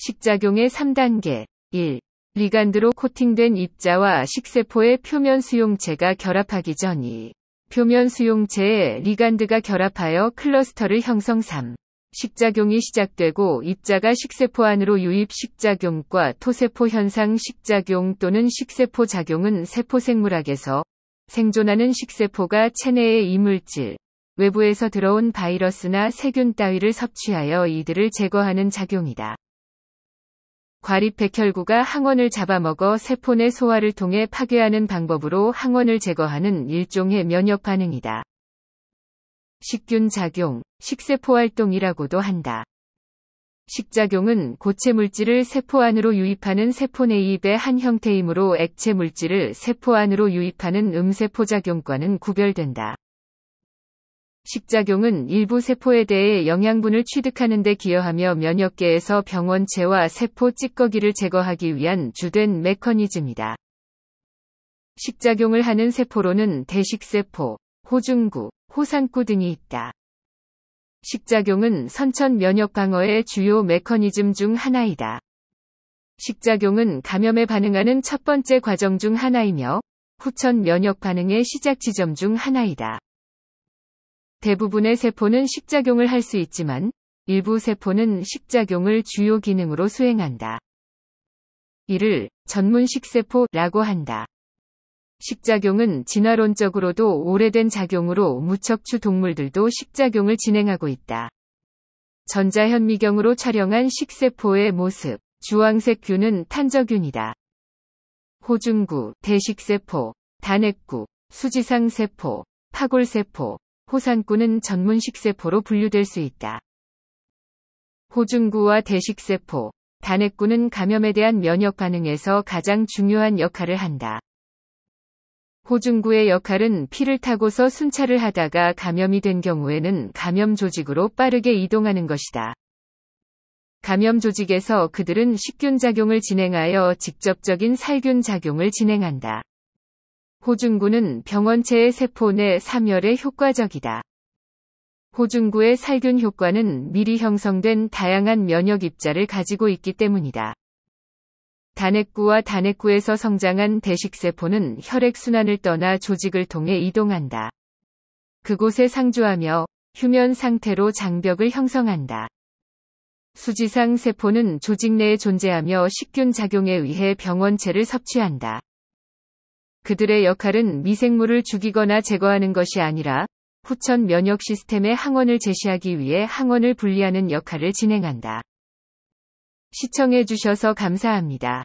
식작용의 3단계 1. 리간드로 코팅된 입자와 식세포의 표면 수용체가 결합하기 전 2. 표면 수용체에 리간드가 결합하여 클러스터를 형성 3. 식작용이 시작되고 입자가 식세포 안으로 유입 식작용과 토세포 현상 식작용 또는 식세포 작용은 세포 생물학에서 생존하는 식세포가 체내의 이물질, 외부에서 들어온 바이러스나 세균 따위를 섭취하여 이들을 제거하는 작용이다. 과립 백혈구가 항원을 잡아먹어 세포내 소화를 통해 파괴하는 방법으로 항원을 제거하는 일종의 면역 반응이다. 식균 작용, 식세포 활동이라고도 한다. 식작용은 고체 물질을 세포 안으로 유입하는 세포 내입의 한 형태이므로 액체 물질을 세포 안으로 유입하는 음세포 작용과는 구별된다. 식작용은 일부 세포에 대해 영양분을 취득하는 데 기여하며 면역계에서 병원체와 세포 찌꺼기를 제거하기 위한 주된 메커니즘이다. 식작용을 하는 세포로는 대식세포, 호중구, 호산구 등이 있다. 식작용은 선천 면역 방어의 주요 메커니즘 중 하나이다. 식작용은 감염에 반응하는 첫 번째 과정 중 하나이며 후천 면역 반응의 시작 지점 중 하나이다. 대부분의 세포는 식작용을 할 수 있지만 일부 세포는 식작용을 주요 기능으로 수행한다. 이를 전문 식세포라고 한다. 식작용은 진화론적으로도 오래된 작용으로 무척추 동물들도 식작용을 진행하고 있다. 전자현미경으로 촬영한 식세포의 모습, 주황색 균은 탄저균이다. 호중구, 대식세포, 단핵구, 수지상세포, 파골세포, 호산구는 전문 식세포로 분류될 수 있다. 호중구와 대식세포, 단핵구는 감염에 대한 면역 반응에서 가장 중요한 역할을 한다. 호중구의 역할은 피를 타고서 순찰을 하다가 감염이 된 경우에는 감염 조직으로 빠르게 이동하는 것이다. 감염 조직에서 그들은 식균 작용을 진행하여 직접적인 살균 작용을 진행한다. 호중구는 병원체의 세포 내사멸에 효과적이다. 호중구의 살균 효과는 미리 형성된 다양한 면역 입자를 가지고 있기 때문이다. 단핵구와 단핵구에서 성장한 대식세포는 혈액순환을 떠나 조직을 통해 이동한다. 그곳에 상주하며 휴면 상태로 장벽을 형성한다. 수지상 세포는 조직 내에 존재하며 식균 작용에 의해 병원체를 섭취한다. 그들의 역할은 미생물을 죽이거나 제거하는 것이 아니라 후천 면역 시스템의 항원을 제시하기 위해 항원을 분리하는 역할을 진행한다. 시청해주셔서 감사합니다.